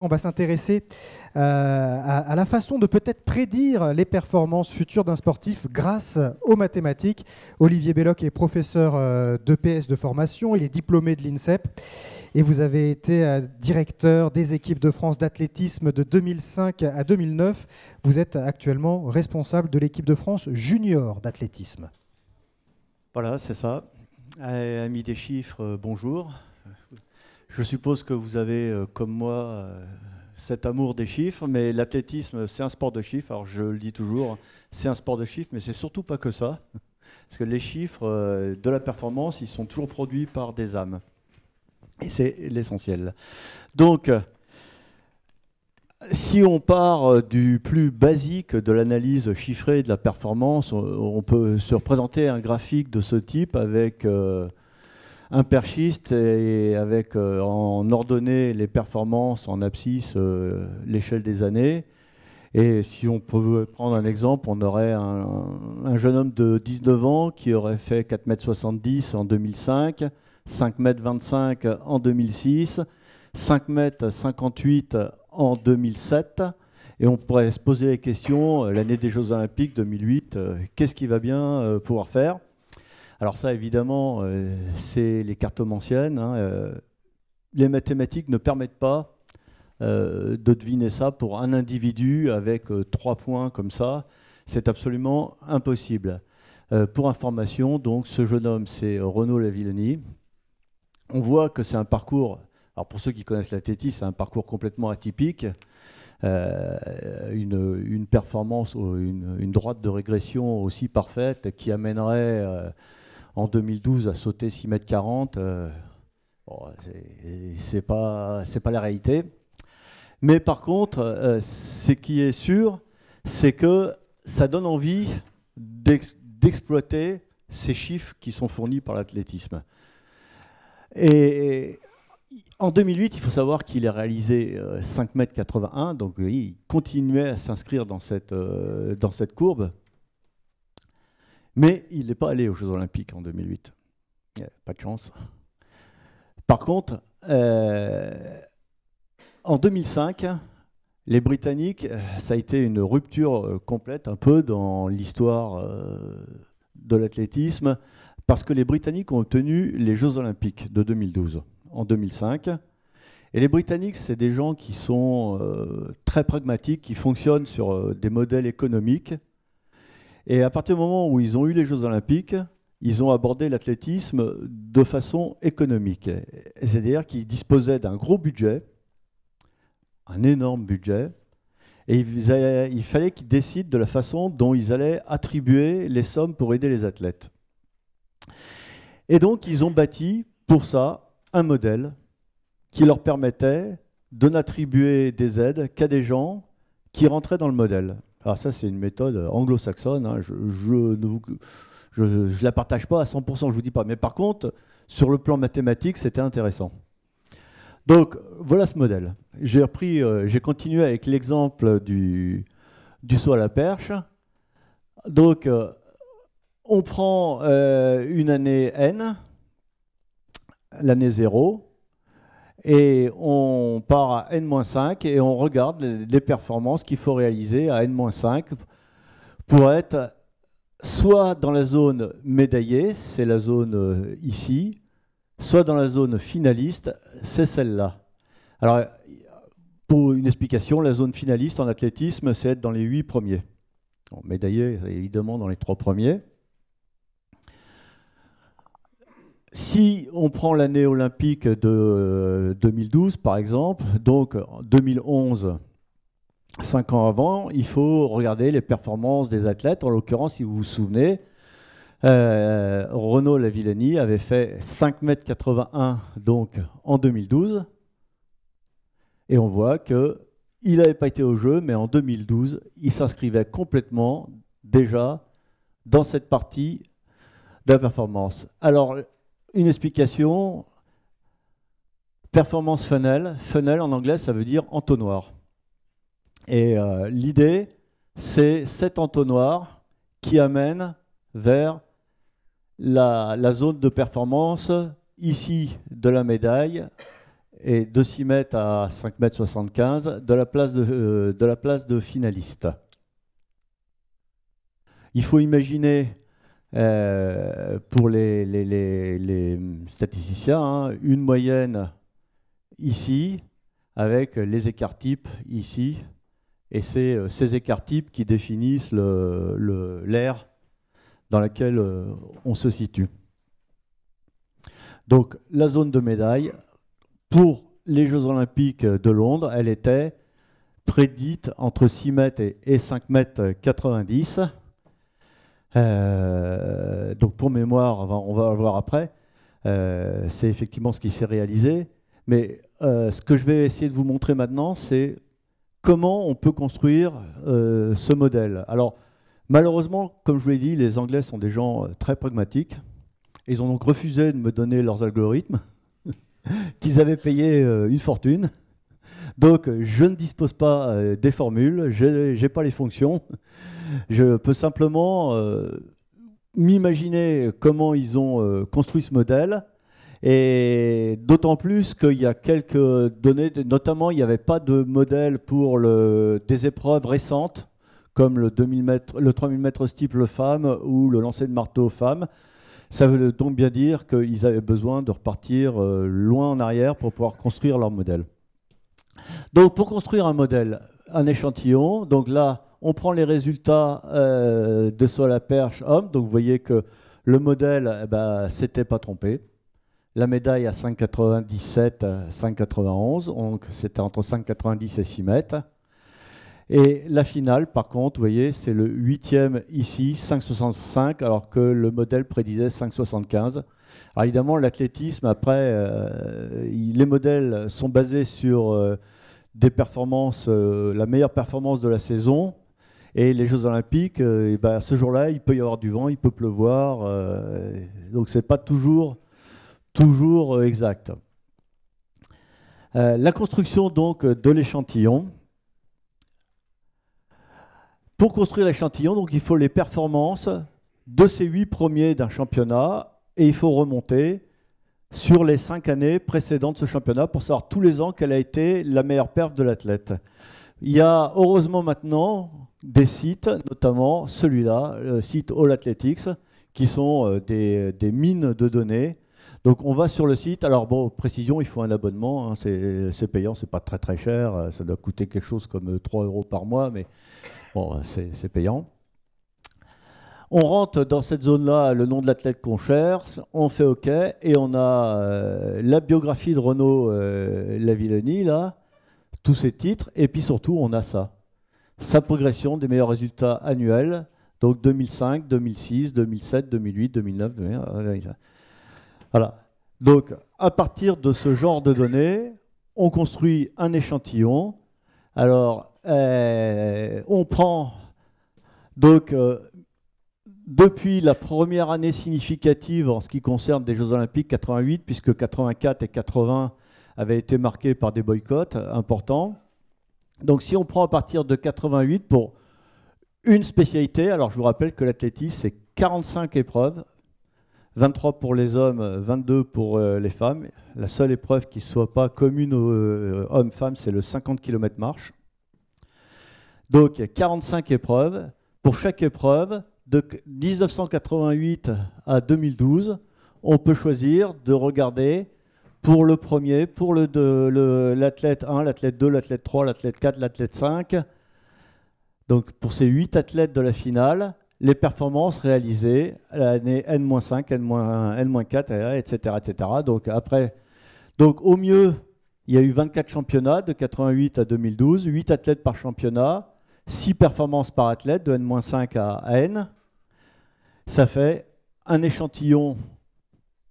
On va s'intéresser euh, à, la façon de peut-être prédire les performances futures d'un sportif grâce aux mathématiques. Olivier Belloc est professeur euh, de d'EPS de formation, il est diplômé de l'INSEP et vous avez été euh, directeur des équipes de France d'athlétisme de 2005 à 2009. Vous êtes actuellement responsable de l'équipe de France junior d'athlétisme. Voilà, c'est ça. Ami des chiffres, bonjour. Je suppose que vous avez, euh, comme moi, euh, cet amour des chiffres, mais l'athlétisme, c'est un sport de chiffres. Alors je le dis toujours, c'est un sport de chiffres, mais c'est surtout pas que ça. Parce que les chiffres euh, de la performance, ils sont toujours produits par des âmes. Et c'est l'essentiel. Donc, si on part du plus basique de l'analyse chiffrée de la performance, on peut se représenter un graphique de ce type avec un perchiste et avec euh, en ordonnée les performances en abscisse, euh, l'échelle des années. Et si on peut prendre un exemple, on aurait un, jeune homme de 19 ans qui aurait fait 4,70 m en 2005, 5,25 m en 2006, 5,58 m en 2007. Et on pourrait se poser la question, euh, l'année des Jeux Olympiques 2008, qu'est-ce qu'il va bien pouvoir faire alors ça, évidemment, euh, c'est les cartomanciennes. Hein, euh, les mathématiques ne permettent pas euh, de deviner ça pour un individu avec trois points comme ça. C'est absolument impossible. pour information, donc, ce jeune homme, c'est Renaud Lavillani. On voit que c'est un parcours, alors pour ceux qui connaissent tétis, c'est un parcours complètement atypique. une, performance, une, une, droite de régression aussi parfaite qui amènerait en 2012 a sauter 6 mètres 40, euh, c'est pas c'est pas la réalité. Mais par contre, euh, ce qui est sûr, c'est que ça donne envie d'exploiter ces chiffres qui sont fournis par l'athlétisme. Et en 2008, il faut savoir qu'il a réalisé 5,81 euh, m, donc il continuait à s'inscrire dans cette, dans cette courbe. Mais il n'est pas allé aux Jeux Olympiques en 2008. Eh, pas de chance. Par contre, euh, en 2005, les Britanniques, euh, ça a été une rupture euh, complète un peu dans l'histoire de l'athlétisme, parce que les Britanniques ont obtenu les Jeux olympiques de 2012, en 2005. Et les Britanniques, c'est des gens qui sont très pragmatiques, qui fonctionnent sur des modèles économiques. Et à partir du moment où ils ont eu les Jeux olympiques, ils ont abordé l'athlétisme de façon économique. C'est-à-dire qu'ils disposaient d'un gros budget, un énorme budget, et il fallait qu'ils décident de la façon dont ils allaient attribuer les sommes pour aider les athlètes. Et donc, ils ont bâti pour ça un modèle qui leur permettait de n'attribuer des aides qu'à des gens qui rentraient dans le modèle. Alors ah, ça, c'est une méthode euh, anglo-saxonne. Hein. Je, ne la partage pas à 100%, je ne vous dis pas. Mais par contre, sur le plan mathématique, c'était intéressant. Donc voilà ce modèle. J'ai euh, continué avec l'exemple du, saut à la perche. Donc euh, on prend une année n, l'année 0, et on part à N-5 et on regarde les performances qu'il faut réaliser à N-5 pour être soit dans la zone médaillée, c'est la zone euh, ici, soit dans la zone finaliste, c'est celle-là. Alors, pour une explication, la zone finaliste en athlétisme, c'est être dans les 8 premiers. Bon, médaillé, évidemment, dans les 3 premiers. si on prend l'année olympique de 2012, euh, par exemple, donc 2011, 5 ans avant, il faut regarder les performances des athlètes. En l'occurrence, si vous vous souvenez, euh, Renaud Lavillani avait fait 5,81 m donc, en 2012. Et on voit que il n'avait pas été au jeu, mais en 2012, il s'inscrivait complètement déjà dans cette partie de la performance. Alors, une explication, performance funnel. Funnel en anglais, ça veut dire entonnoir. Et euh, l'idée, c'est cet entonnoir qui amène vers la, zone de performance ici de la médaille et de 6 mètres à 5 mètres 75 de la place euh, de, la place de finaliste. Il faut imaginer euh, pour les, statisticiens, hein, une moyenne ici, avec les écarts types ici, et c'est euh, ces écarts types qui définissent l'aire dans laquelle euh, on se situe. Donc la zone de médaille, pour les Jeux olympiques de Londres, elle était prédite entre 6 mètres et 5 mètres 90 euh, donc pour mémoire, on va, le voir après, euh, c'est effectivement ce qui s'est réalisé. Mais euh, ce que je vais essayer de vous montrer maintenant, c'est comment on peut construire ce modèle. Alors malheureusement, comme je vous l'ai dit, les Anglais sont des gens très pragmatiques. Ils ont donc refusé de me donner leurs algorithmes qu'ils avaient payé une fortune. Donc, je ne dispose pas euh, des formules, je n'ai pas les fonctions. Je peux simplement euh, m'imaginer comment ils ont euh, construit ce modèle. Et d'autant plus qu'il y a quelques données, notamment il n'y avait pas de modèle pour des épreuves récentes, comme le, 2000 mètres, le 3000 mètres steeple femme ou le lancer de marteau femme. Ça veut donc bien dire qu'ils avaient besoin de repartir loin en arrière pour pouvoir construire leur modèle. Donc pour construire un modèle, un échantillon, donc là on prend les résultats euh, de sol à perche homme, donc vous voyez que le modèle eh ben, s'était pas trompé. La médaille à 5,97, 5,91, donc c'était entre 5,90 et 6 mètres. Et la finale, par contre, vous voyez, c'est le huitième ici, 5,65, alors que le modèle prédisait 5,75 évidemment, l'athlétisme, après, euh, les modèles sont basés sur euh, des performances, euh, la meilleure performance de la saison. Et les Jeux Olympiques, et ben, ce jour-là, il peut y avoir du vent, il peut pleuvoir. donc ce n'est pas toujours, toujours exact. la construction donc de l'échantillon. Pour construire l'échantillon, donc il faut les performances de ces huit premiers d'un championnat et il faut remonter sur les cinq années précédentes de ce championnat pour savoir tous les ans quelle a été la meilleure perte de l'athlète. Il y a heureusement maintenant des sites, notamment celui-là, le site All Athletics, qui sont euh, des, mines de données. Donc on va sur le site. Alors bon, précision, il faut un abonnement. Hein, c'est payant, c'est pas très très cher. Euh, ça doit coûter quelque chose comme 3 euh, euros par mois, mais bon, c'est payant. On rentre dans cette zone-là, le nom de l'athlète qu'on cherche, on fait OK, et on a euh, la biographie de Renaud euh, là, tous ses titres, et puis surtout, on a ça. Sa progression des meilleurs résultats annuels, donc 2005, 2006, 2007, 2008, 2009, Voilà. Donc, à partir de ce genre de données, on construit un échantillon. Alors, euh, on prend donc euh, depuis la première année significative en ce qui concerne des Jeux Olympiques 88, puisque 84 et 80 avaient été marqués par des boycotts importants. Donc si on prend à partir de 88 pour une spécialité, alors je vous rappelle que l'athlétisme, c'est 45 épreuves, 23 pour les hommes, 22 pour euh, les femmes. La seule épreuve qui ne soit pas commune aux euh, hommes-femmes, c'est le 50 km marche. Donc 45 épreuves. Pour chaque épreuve, de 1988 à 2012, on peut choisir de regarder pour le premier, pour l'athlète 1, l'athlète 2, l'athlète 3, l'athlète 4, l'athlète 5. Donc pour ces 8 athlètes de la finale, les performances réalisées à l'année N-5, N-4, etc., etc. Donc après, donc au mieux, il y a eu 24 championnats de 88 à 2012, 8 athlètes par championnat, 6 performances par athlète de N-5 à N ça fait un échantillon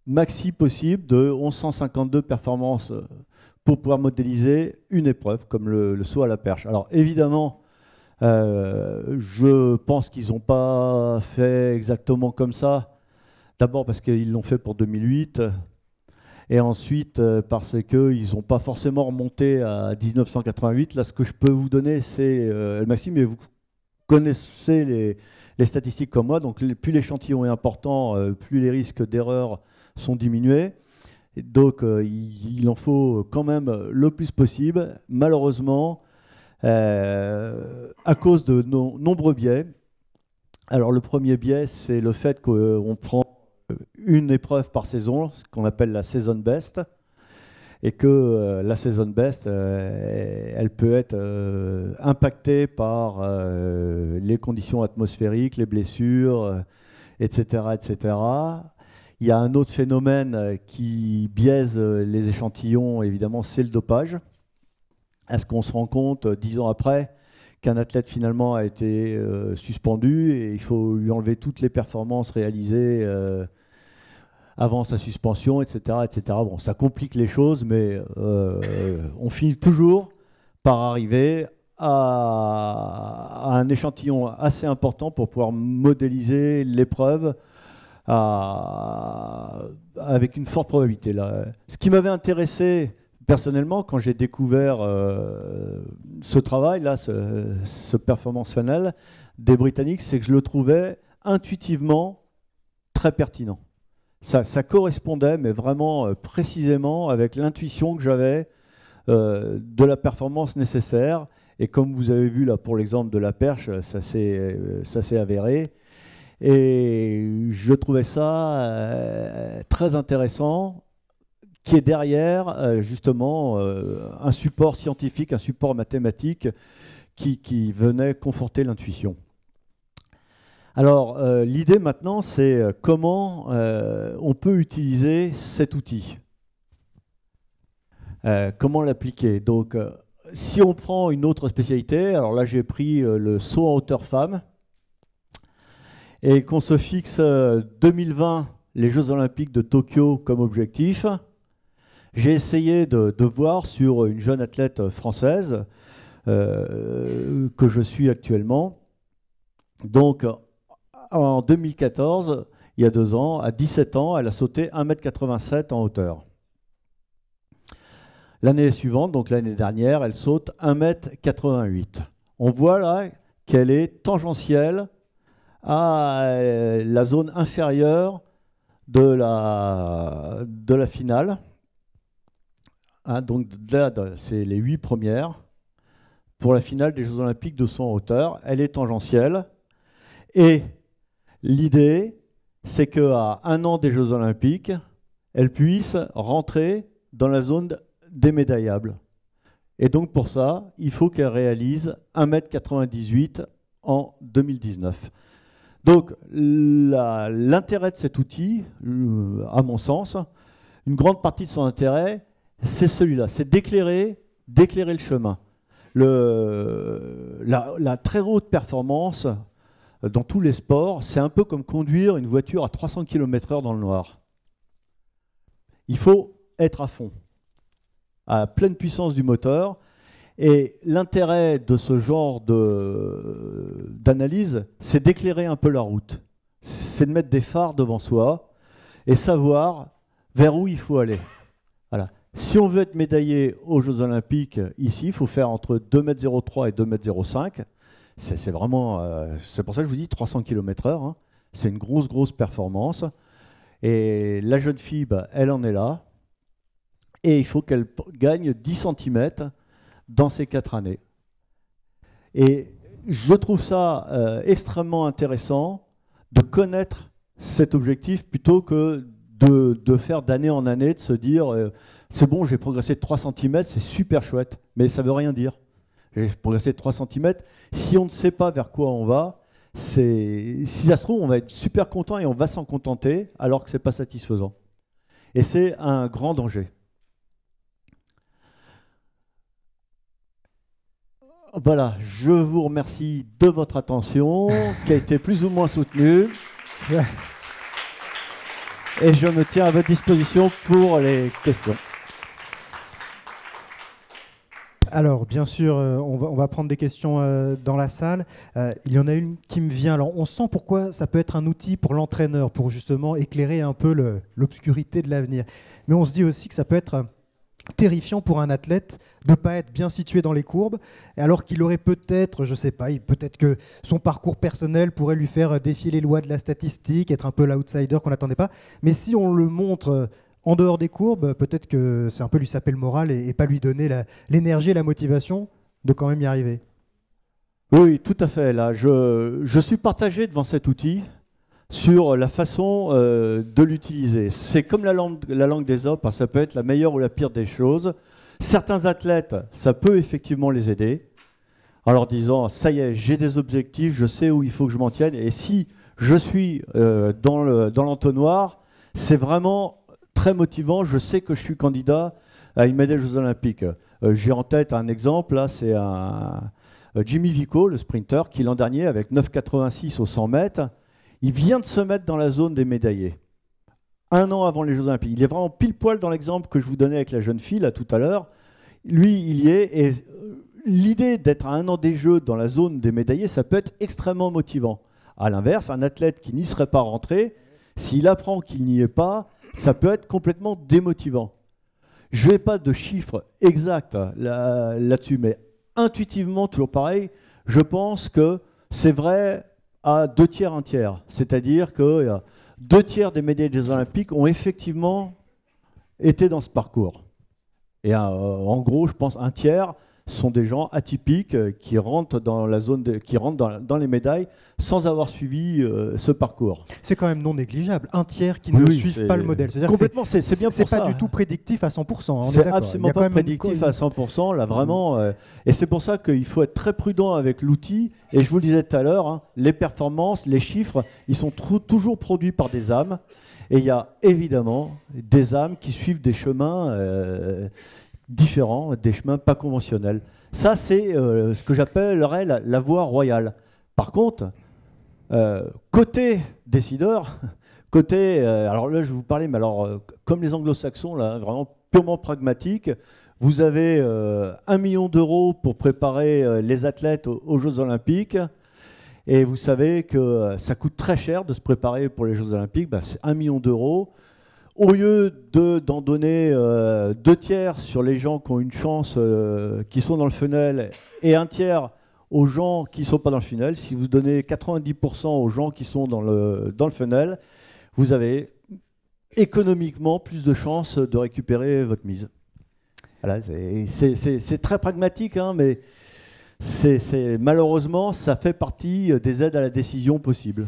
maxi possible de 1152 performances euh, pour pouvoir modéliser une épreuve comme le, saut à la perche. Alors évidemment, euh, je pense qu'ils n'ont pas fait exactement comme ça. D'abord parce qu'ils l'ont fait pour 2008 et ensuite euh, parce qu'ils n'ont pas forcément remonté à 1988. Là, ce que je peux vous donner, c'est... le Maxime, mais vous connaissez les, les statistiques comme moi. Donc plus l'échantillon est important, euh, plus les risques d'erreur sont diminués. donc euh, il, en faut quand même le plus possible. Malheureusement, euh, à cause de nombreux biais. Alors le premier biais, c'est le fait qu'on prend une épreuve par saison, ce qu'on appelle la saison best et que euh, la saison best, euh, elle peut être euh, impactée par les conditions atmosphériques, les blessures, etc., etc. Il y a un autre phénomène qui biaise les échantillons, évidemment, c'est le dopage. Est-ce qu'on se rend compte dix ans après qu'un athlète finalement a été suspendu et il faut lui enlever toutes les performances réalisées avant sa suspension, etc., etc. Bon, ça complique les choses, mais euh, euh, on finit toujours par arriver à, un échantillon assez important pour pouvoir modéliser l'épreuve avec une forte probabilité. Ce qui m'avait intéressé personnellement, quand j'ai découvert euh, ce travail, là, ce, ce, performance funnel des Britanniques, c'est que je le trouvais intuitivement très pertinent ça, correspondait, mais vraiment euh, précisément avec l'intuition que j'avais euh, de la performance nécessaire. Et comme vous avez vu là pour l'exemple de la perche, ça s'est euh, avéré. Et je trouvais ça très intéressant, qui est derrière justement un support scientifique, un support mathématique qui venait conforter l'intuition. Alors, euh, l'idée maintenant, c'est euh, comment euh, on peut utiliser cet outil. comment l'appliquer Donc, si on prend une autre spécialité, alors là, j'ai pris le saut en hauteur femme, et qu'on se fixe 2020, les Jeux Olympiques de Tokyo, comme objectif, j'ai essayé de, de, voir sur une jeune athlète française que je suis actuellement. Donc, en 2014, il y a deux ans, à 17 ans, elle a sauté 1,87 m en hauteur. L'année suivante, donc l'année dernière, elle saute 1,88 m On voit là qu'elle est tangentielle à euh, la zone inférieure de la, finale. Hein, donc là, c'est les huit premières. Pour la finale des Jeux Olympiques de son hauteur, elle est tangentielle. Et L'idée, c'est qu'à un an des Jeux Olympiques, elle puisse rentrer dans la zone des médaillables. Et donc pour ça, il faut qu'elle réalise 1m98 en 2019. Donc l'intérêt de cet outil, euh, à mon sens, une grande partie de son intérêt, c'est celui-là, c'est d'éclairer, le chemin. la, très haute performance dans tous les sports, c'est un peu comme conduire une voiture à 300 km/h dans le noir. Il faut être à fond, à pleine puissance du moteur. Et l'intérêt de ce genre d'analyse, c'est d'éclairer un peu la route. C'est de mettre des phares devant soi et savoir vers où il faut aller. Voilà. Si on veut être médaillé aux Jeux Olympiques ici, il faut faire entre 2,03 m et 2,05 m. C'est vraiment. Euh, c'est pour ça que je vous dis 300 km/h. Hein. C'est une grosse, grosse performance. Et la jeune fille, bah, elle en est là. Et il faut qu'elle gagne 10 cm dans ces 4 années. Et je trouve ça euh, extrêmement intéressant de connaître cet objectif plutôt que de, faire d'année en année, de se dire euh, c'est bon, j'ai progressé de 3 cm, c'est super chouette, mais ça ne veut rien dire et progresser de 3 cm. Si on ne sait pas vers quoi on va, si ça se trouve, on va être super content et on va s'en contenter alors que ce n'est pas satisfaisant. Et c'est un grand danger. Voilà, je vous remercie de votre attention qui a été plus ou moins soutenue. Et je me tiens à votre disposition pour les questions. Alors, bien sûr, euh, on, va, prendre des questions euh, dans la salle. Euh, il y en a une qui me vient. Alors, on sent pourquoi ça peut être un outil pour l'entraîneur, pour justement éclairer un peu l'obscurité de l'avenir. Mais on se dit aussi que ça peut être terrifiant pour un athlète de ne pas être bien situé dans les courbes, alors qu'il aurait peut-être, je ne sais pas, peut-être que son parcours personnel pourrait lui faire défier les lois de la statistique, être un peu l'outsider qu'on n'attendait pas. Mais si on le montre en dehors des courbes, peut-être que c'est un peu lui saper le moral et, pas lui donner l'énergie et la motivation de quand même y arriver. Oui, tout à fait. Là, je, suis partagé devant cet outil sur la façon euh, de l'utiliser. C'est comme la langue, la langue des hommes, ça peut être la meilleure ou la pire des choses. Certains athlètes, ça peut effectivement les aider en leur disant, ça y est, j'ai des objectifs, je sais où il faut que je m'en tienne, et si je suis euh, dans l'entonnoir, c'est vraiment motivant. Je sais que je suis candidat à une médaille aux Olympiques. Euh, j'ai en tête un exemple, là, c'est un euh, Jimmy Vico, le sprinter, qui l'an dernier, avec 9,86 au 100 mètres, il vient de se mettre dans la zone des médaillés. Un an avant les Jeux Olympiques. Il est vraiment pile poil dans l'exemple que je vous donnais avec la jeune fille, là, tout à l'heure. Lui, il y est. Et euh, l'idée d'être à un an des Jeux dans la zone des médaillés, ça peut être extrêmement motivant. À l'inverse, un athlète qui n'y serait pas rentré, s'il apprend qu'il n'y est pas, ça peut être complètement démotivant. Je n'ai pas de chiffres exacts hein, là-dessus, mais intuitivement, toujours pareil, je pense que c'est vrai à deux tiers, un tiers. C'est-à-dire que euh, deux tiers des médias des Olympiques ont effectivement été dans ce parcours. Et euh, en gros, je pense un tiers, sont des gens atypiques euh, qui rentrent dans la zone, qui rentrent dans, les médailles sans avoir suivi euh, ce parcours. C'est quand même non négligeable, un tiers qui ne suivent pas le modèle. Complètement, c'est bien C'est pas du tout hein. prédictif à 100%. C'est absolument pas prédictif à 100%, là vraiment. Euh, et c'est pour ça qu'il faut être très prudent avec l'outil. Et je vous le disais tout à l'heure, hein, les performances, les chiffres, ils sont toujours produits par des âmes. Et il y a évidemment des âmes qui suivent des chemins différents, des chemins pas conventionnels. Ça, c'est euh, ce que j'appellerais la, la, voie royale. Par contre, euh, côté décideur, côté. Euh, alors là, je vais vous parler, mais alors, comme les anglo-saxons, là, vraiment purement pragmatique, vous avez un million d'euros pour préparer les athlètes aux, Jeux Olympiques. Et vous savez que ça coûte très cher de se préparer pour les Jeux Olympiques. Bah, c'est un million d'euros au lieu de d'en donner euh, deux tiers sur les gens qui ont une chance, euh, qui sont dans le funnel, et un tiers aux gens qui ne sont pas dans le funnel, si vous donnez 90% aux gens qui sont dans le, dans le funnel, vous avez économiquement plus de chances de récupérer votre mise. c'est très pragmatique, hein, mais c'est malheureusement, ça fait partie des aides à la décision possible.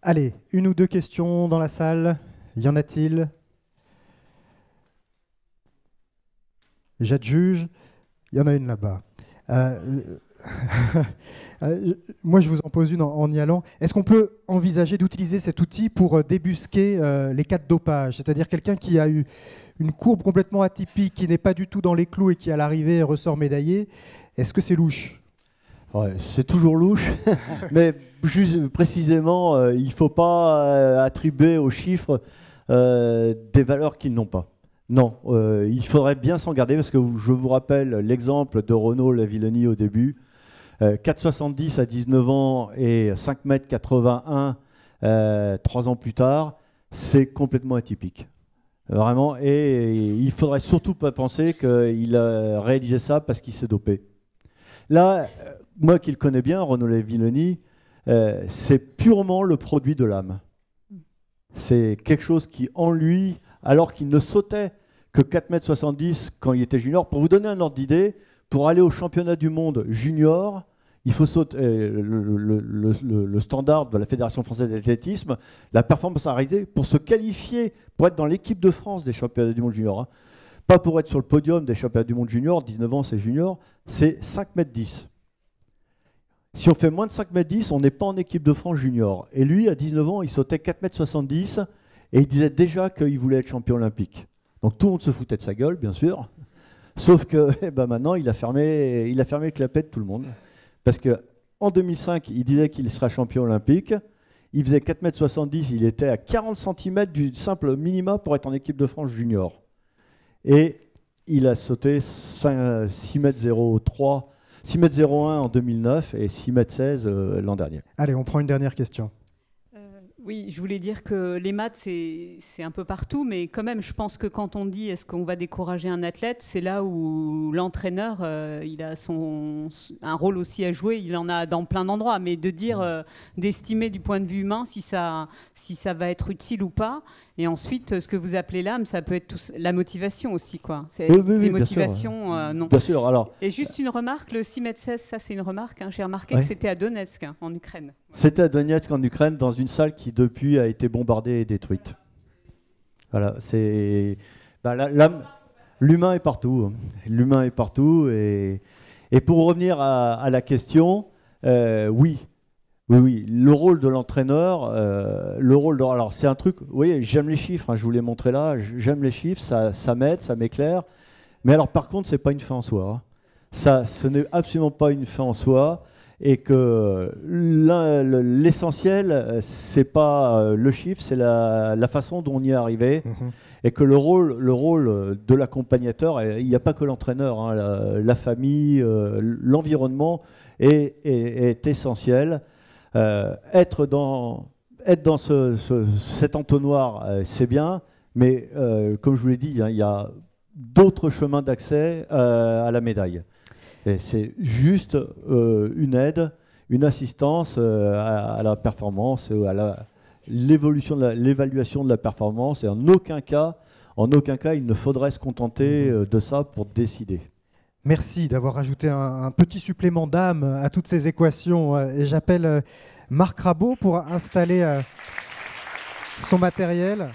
Allez, une ou deux questions dans la salle y en a-t-il J'adjuge. Il y en a une là-bas. Euh, euh, euh, moi, je vous en pose une en, y allant. Est-ce qu'on peut envisager d'utiliser cet outil pour débusquer les cas de dopage C'est-à-dire quelqu'un qui a eu une courbe complètement atypique, qui n'est pas du tout dans les clous et qui, à l'arrivée, ressort médaillé. Est-ce que c'est louche c'est toujours louche, mais précisément, euh, il ne faut pas euh, attribuer aux chiffres euh, des valeurs qu'ils n'ont pas. Non, il faudrait bien s'en garder parce que je vous rappelle l'exemple de Renaud Lavillenie au début. 4,70 à 19 ans et 5,81 m 3 ans plus tard, c'est complètement atypique. Vraiment, et il faudrait surtout pas penser qu'il a réalisé ça parce qu'il s'est dopé. Là, moi qui le connais bien, Renaud Villoni, euh, c'est purement le produit de l'âme. C'est quelque chose qui, en lui, alors qu'il ne sautait que 4,70 m quand il était junior, pour vous donner un ordre d'idée, pour aller au championnat du monde junior, il faut sauter euh, le, standard de la Fédération française d'athlétisme, la performance à réaliser pour se qualifier, pour être dans l'équipe de France des championnats du monde junior. Hein. Pas pour être sur le podium des championnats du monde junior, 19 ans c'est junior, c'est 5 mètres 10. Si on fait moins de 5m10, on n'est pas en équipe de France junior. Et lui, à 19 ans, il sautait 4m70 et il disait déjà qu'il voulait être champion olympique. Donc tout le monde se foutait de sa gueule, bien sûr. Sauf que eh ben, maintenant, il a, fermé, il a fermé le clapet de tout le monde. Parce que en 2005, il disait qu'il serait champion olympique. Il faisait 4m70, il était à 40 cm du simple minima pour être en équipe de France junior. Et il a sauté 6m03 6m01 en 2009 et 6m16 euh, l'an dernier. Allez, on prend une dernière question. Euh, oui, je voulais dire que les maths, c'est un peu partout, mais quand même, je pense que quand on dit est-ce qu'on va décourager un athlète, c'est là où l'entraîneur, euh, il a son, un rôle aussi à jouer, il en a dans plein d'endroits, mais de dire, d'estimer du point de vue humain si ça, si ça va être utile ou pas, et ensuite, ce que vous appelez l'âme, ça peut être la motivation aussi, quoi. C'est oui, euh, non. Bien sûr, Et juste une remarque, le 6 mètres 16, ça c'est une remarque. Hein. J'ai remarqué que c'était à Donetsk, en Ukraine. C'était à Donetsk, en Ukraine, dans une salle qui depuis a été bombardée et détruite. Voilà, c'est. Bah, l'humain est partout. Hein. L'humain est partout. Et, pour revenir à, la question, euh, oui, oui, le rôle de l'entraîneur, euh, le rôle de... Alors c'est un truc, vous voyez, j'aime les chiffres, hein, je vous l'ai montré là, j'aime les chiffres, ça, m'aide, ça m'éclaire. Mais alors par contre, ce c'est pas une fin en soi. Hein. Ça, ce n'est absolument pas une fin en soi. Et que l'essentiel, euh, c'est pas euh, le chiffre, c'est la, façon dont on y est arrivé. Mhm. Et que le rôle, le rôle de l'accompagnateur, il n'y a pas que l'entraîneur, hein, la, famille, l'environnement est, essentiel. Euh, être dans, être dans ce, cet entonnoir, euh, c'est bien, mais euh, comme je vous l'ai dit, il y a d'autres chemins d'accès à la médaille. c'est juste une aide, une assistance à, la performance, à l'évolution, de l'évaluation de la performance, et en aucun cas, en aucun cas, il ne faudrait se contenter mmh. de ça pour décider. Merci d'avoir ajouté un, petit supplément d'âme à toutes ces équations. Euh, et j'appelle euh, Marc Rabot pour installer euh, son matériel.